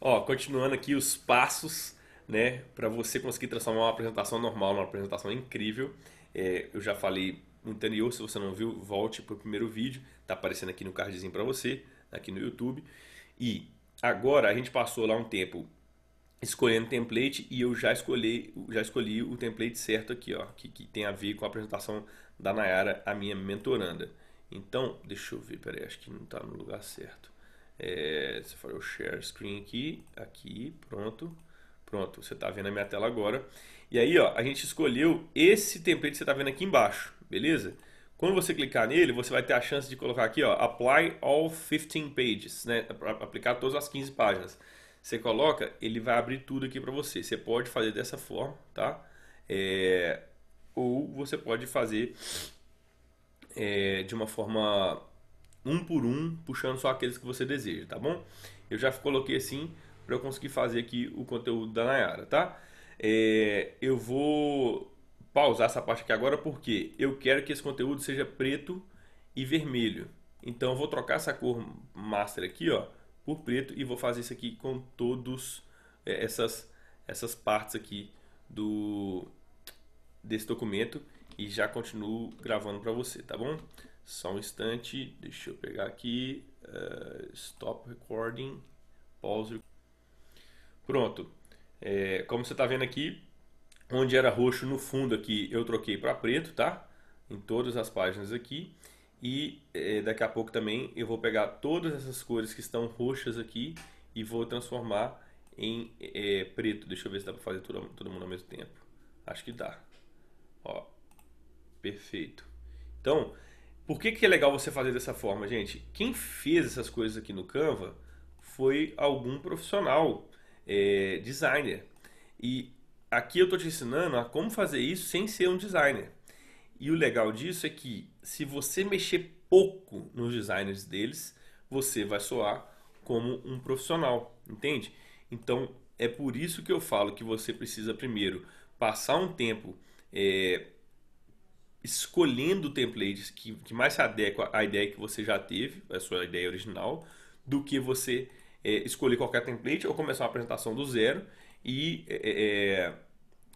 Ó, continuando aqui os passos, né, para você conseguir transformar uma apresentação normal numa apresentação incrível. É, eu já falei no anterior, se você não viu, volte para o primeiro vídeo, tá aparecendo aqui no cardzinho para você, aqui no YouTube. E agora a gente passou lá um tempo escolhendo template e eu já escolhi, já escolhi o template certo aqui, ó, que, que tem a ver com a apresentação da Nayara, a minha mentoranda. Então, deixa eu ver, peraí, acho que não está no lugar certo. É, você falou share screen aqui, aqui, pronto. Pronto, você está vendo a minha tela agora. E aí, ó, a gente escolheu esse template que você está vendo aqui embaixo, beleza? Quando você clicar nele, você vai ter a chance de colocar aqui, ó, apply all 15 pages, né? Aplicar todas as 15 páginas. Você coloca, ele vai abrir tudo aqui para você. Você pode fazer dessa forma, tá? É, ou você pode fazer é, de uma forma um por um, puxando só aqueles que você deseja, tá bom? Eu já coloquei assim para eu conseguir fazer aqui o conteúdo da Nayara, tá? É, eu vou pausar essa parte aqui agora porque eu quero que esse conteúdo seja preto e vermelho. Então eu vou trocar essa cor master aqui, ó, por preto e vou fazer isso aqui com todos é, essas essas partes aqui do desse documento e já continuo gravando para você, tá bom? Só um instante, deixa eu pegar aqui. Uh, stop recording, pause. Pronto. É, como você está vendo aqui, onde era roxo no fundo aqui, eu troquei para preto, tá? Em todas as páginas aqui. E é, daqui a pouco também eu vou pegar todas essas cores que estão roxas aqui e vou transformar em é, preto. Deixa eu ver se dá para fazer todo mundo ao mesmo tempo. Acho que dá. Ó, perfeito. Então, por que, que é legal você fazer dessa forma, gente? Quem fez essas coisas aqui no Canva foi algum profissional, é, designer. E aqui eu estou te ensinando a como fazer isso sem ser um designer. E o legal disso é que se você mexer pouco nos designers deles, você vai soar como um profissional, entende? Então é por isso que eu falo que você precisa primeiro passar um tempo é, escolhendo templates que, que mais se adequa à ideia que você já teve, a sua ideia original, do que você é, escolher qualquer template ou começar uma apresentação do zero e, é, é, é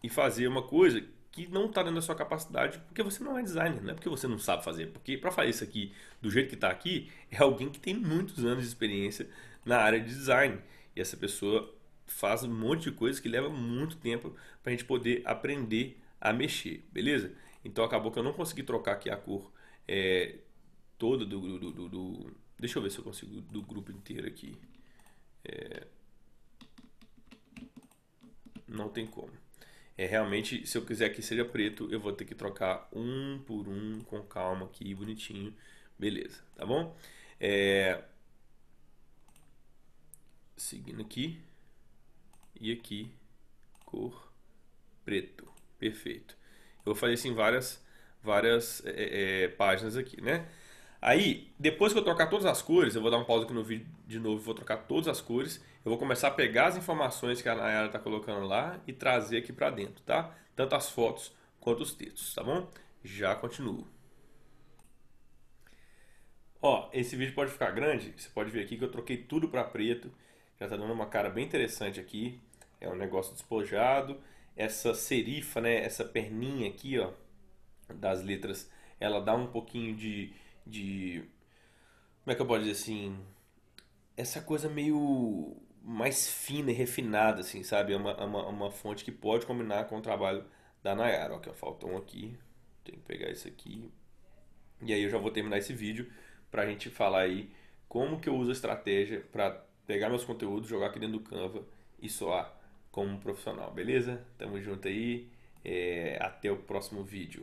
e fazer uma coisa que não está dentro da sua capacidade, porque você não é designer, não é porque você não sabe fazer. Porque para fazer isso aqui do jeito que está aqui, é alguém que tem muitos anos de experiência na área de design. E essa pessoa faz um monte de coisas que leva muito tempo para a gente poder aprender a mexer, beleza? Então acabou que eu não consegui trocar aqui a cor é, toda do, do, do, do, Deixa eu ver se eu consigo do grupo inteiro aqui. É, não tem como. É, realmente, se eu quiser que seja preto, eu vou ter que trocar um por um com calma aqui, bonitinho. Beleza, tá bom? É... Seguindo aqui. E aqui, cor preto. Perfeito. Eu vou fazer isso em várias, várias é, é, é, páginas aqui, né? Aí, depois que eu trocar todas as cores, eu vou dar uma pausa aqui no vídeo de novo, vou trocar todas as cores. Eu vou começar a pegar as informações que a Nayara está colocando lá e trazer aqui para dentro, tá? Tanto as fotos quanto os textos, tá bom? Já continuo. Ó, esse vídeo pode ficar grande, você pode ver aqui que eu troquei tudo para preto. Já está dando uma cara bem interessante aqui. É um negócio despojado essa serifa, né, essa perninha aqui, ó, das letras, ela dá um pouquinho de, de como é que eu posso dizer assim, essa coisa meio mais fina e refinada, assim, sabe? É uma, é uma, uma fonte que pode combinar com o trabalho da Nayara. Ó, que faltou um aqui, tem que pegar isso aqui. E aí eu já vou terminar esse vídeo pra gente falar aí como que eu uso a estratégia para pegar meus conteúdos, jogar aqui dentro do Canva e soar como um profissional, beleza? Tamo junto aí, é, até o próximo vídeo.